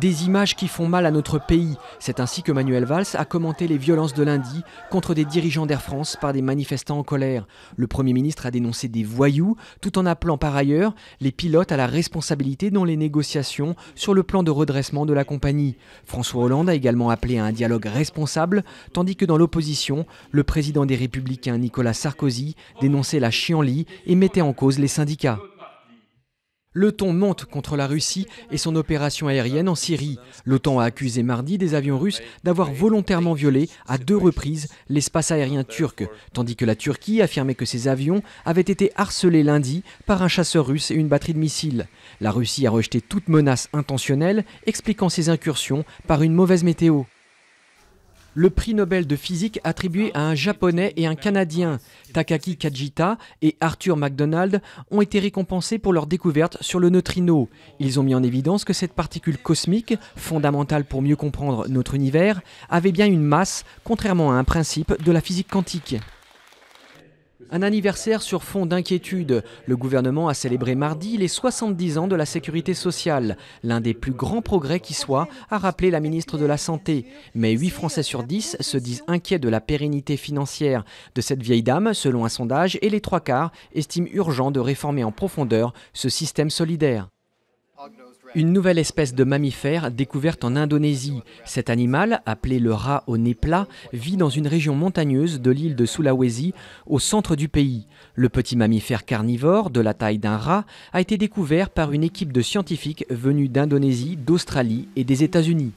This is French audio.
Des images qui font mal à notre pays. C'est ainsi que Manuel Valls a commenté les violences de lundi contre des dirigeants d'Air France par des manifestants en colère. Le Premier ministre a dénoncé des voyous, tout en appelant par ailleurs les pilotes à la responsabilité dans les négociations sur le plan de redressement de la compagnie. François Hollande a également appelé à un dialogue responsable, tandis que dans l'opposition, le président des Républicains Nicolas Sarkozy dénonçait la chienlit et mettait en cause les syndicats. Le ton monte contre la Russie et son opération aérienne en Syrie. L'OTAN a accusé mardi des avions russes d'avoir volontairement violé à deux reprises l'espace aérien turc, tandis que la Turquie affirmait que ces avions avaient été harcelés lundi par un chasseur russe et une batterie de missiles. La Russie a rejeté toute menace intentionnelle, expliquant ses incursions par une mauvaise météo le prix Nobel de physique attribué à un Japonais et un Canadien, Takaki Kajita et Arthur MacDonald, ont été récompensés pour leur découverte sur le neutrino. Ils ont mis en évidence que cette particule cosmique, fondamentale pour mieux comprendre notre univers, avait bien une masse, contrairement à un principe de la physique quantique. Un anniversaire sur fond d'inquiétude. Le gouvernement a célébré mardi les 70 ans de la sécurité sociale, l'un des plus grands progrès qui soit, a rappelé la ministre de la Santé. Mais 8 Français sur 10 se disent inquiets de la pérennité financière de cette vieille dame, selon un sondage, et les trois quarts estiment urgent de réformer en profondeur ce système solidaire. Une nouvelle espèce de mammifère découverte en Indonésie. Cet animal, appelé le rat au nez plat, vit dans une région montagneuse de l'île de Sulawesi, au centre du pays. Le petit mammifère carnivore, de la taille d'un rat, a été découvert par une équipe de scientifiques venus d'Indonésie, d'Australie et des États-Unis.